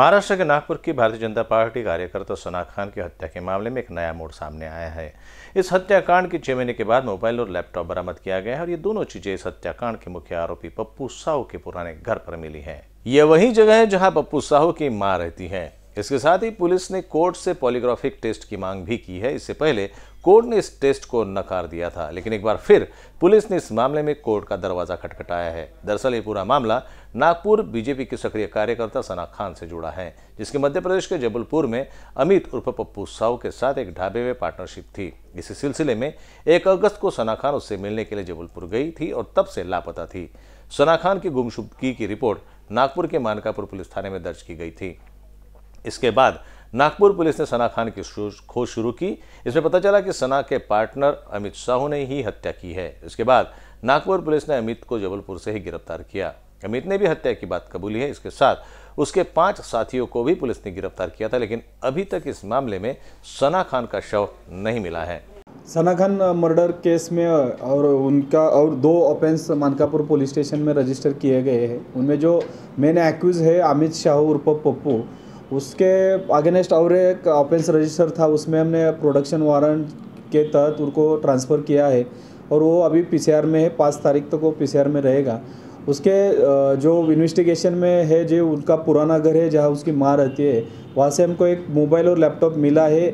महाराष्ट्र के नागपुर की भारतीय जनता पार्टी कार्यकर्ता सना खान की हत्या के मामले में एक नया मोड़ सामने आया है इस हत्याकांड की छह महीने के बाद मोबाइल और लैपटॉप बरामद किया गया है और ये दोनों चीजें इस हत्याकांड के मुख्य आरोपी पप्पू साहू के पुराने घर पर मिली है ये वही जगह है जहां पप्पू साहू की मां रहती है इसके साथ ही पुलिस ने कोर्ट से पॉलीग्राफिक टेस्ट की मांग भी की है इससे पहले कोर्ट ने इस टेस्ट को नकार दिया था लेकिन एक बार फिर पुलिस ने इस मामले में कोर्ट का दरवाजा खटखटाया है दरअसल ये पूरा मामला नागपुर बीजेपी के सक्रिय कार्यकर्ता सना खान से जुड़ा है जिसके मध्य प्रदेश के जबलपुर में अमित उर्फ पप्पू साहु के साथ एक ढाबे में पार्टनरशिप थी इसी सिलसिले में एक अगस्त को सना खान उससे मिलने के लिए जबलपुर गई थी और तब से लापता थी सना खान की गुमशुदगी की रिपोर्ट नागपुर के मानकापुर पुलिस थाने में दर्ज की गई थी इसके बाद नागपुर पुलिस ने सना खान की खोज शुरू की इसमें पता चला कि सना के पार्टनर अमित साहू ने ही हत्या की है इसके बाद नागपुर पुलिस ने अमित को जबलपुर से ही गिरफ्तार किया अमित ने भी हत्या की बात कबूली है इसके साथ उसके पांच साथियों को भी पुलिस ने गिरफ्तार किया था लेकिन अभी तक इस मामले में सना खान का शव नहीं मिला है सना खान मर्डर केस में और उनका और दो ऑफेंस मानकापुर पुलिस स्टेशन में रजिस्टर किए गए हैं उनमें जो मेन एक्यूज़ है अमित शाह उर्फ पप्पू उसके अगेंस्ट और एक ऑफेंस रजिस्टर था उसमें हमने प्रोडक्शन वारंट के तहत उनको ट्रांसफ़र किया है और वो अभी पीसीआर में है पाँच तारीख तक तो वो पीसीआर में रहेगा उसके जो इन्वेस्टिगेशन में है जो उनका पुराना घर है जहाँ उसकी माँ रहती है वहाँ से हमको एक मोबाइल और लैपटॉप मिला है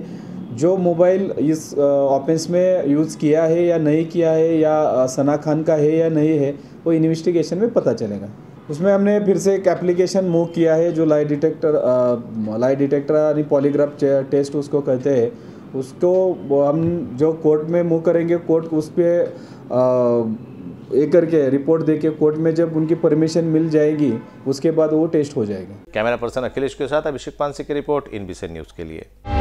जो मोबाइल इस ऑफेंस में यूज़ किया है या नहीं किया है या सना खान का है या नहीं है वो इन्वेस्टिगेशन में पता चलेगा उसमें हमने फिर से एक एप्लीकेशन मूव किया है जो लाई डिटेक्टर लाई डिटेक्टर यानी पॉलीग्राफ टेस्ट उसको कहते हैं उसको हम जो कोर्ट में मूव करेंगे कोर्ट उस पर एक करके रिपोर्ट देके कोर्ट में जब उनकी परमिशन मिल जाएगी उसके बाद वो टेस्ट हो जाएगा कैमरा पर्सन अखिलेश के साथ अभिषेक पानसी की रिपोर्ट इन न्यूज़ के लिए